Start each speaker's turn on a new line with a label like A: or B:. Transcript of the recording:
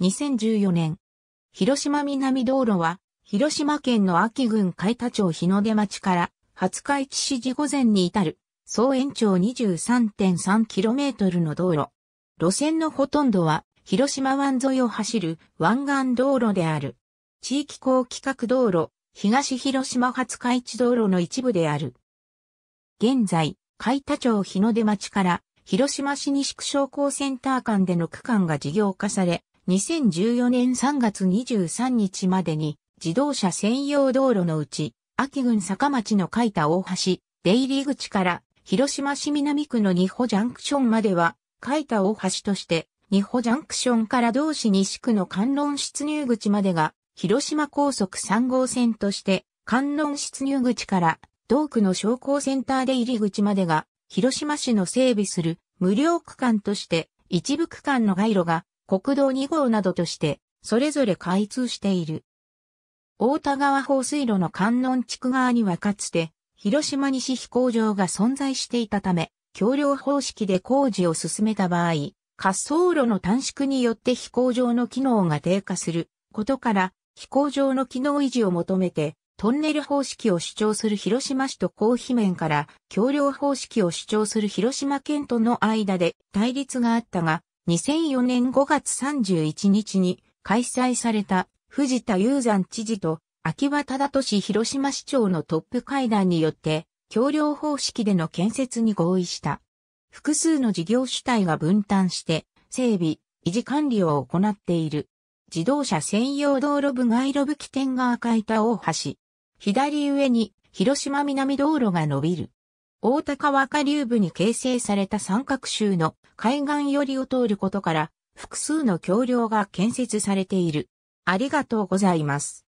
A: 2014年。広島南道路は、広島県の秋郡海田町日の出町から、廿日市市時午前に至る、総延長 23.3km の道路。路線のほとんどは、広島湾沿いを走る湾岸道路である。地域高規格道路、東広島初日市道路の一部である。現在、海田町日の出町から、広島市西区商工センター間での区間が事業化され、2014年3月23日までに自動車専用道路のうち、秋郡坂町の書いた大橋、出入り口から広島市南区の二保ジャンクションまでは、書いた大橋として、二保ジャンクションから同市西区の観音出入口までが、広島高速3号線として、観音出入口から同区の商工センター出入り口までが、広島市の整備する無料区間として、一部区間の街路が国道2号などとして、それぞれ開通している。大田川放水路の観音地区側にはかつて、広島西飛行場が存在していたため、橋梁方式で工事を進めた場合、滑走路の短縮によって飛行場の機能が低下することから、飛行場の機能維持を求めて、トンネル方式を主張する広島市と高費面から、橋梁方式を主張する広島県との間で対立があったが、2004年5月31日に開催された藤田雄山知事と秋葉忠俊広島市長のトップ会談によって橋梁方式での建設に合意した。複数の事業主体が分担して整備、維持管理を行っている。自動車専用道路部街路部起点が赤板大橋。左上に広島南道路が伸びる。大高若流部に形成された三角州の海岸寄りを通ることから、複数の橋梁が建設されている。ありがとうございます。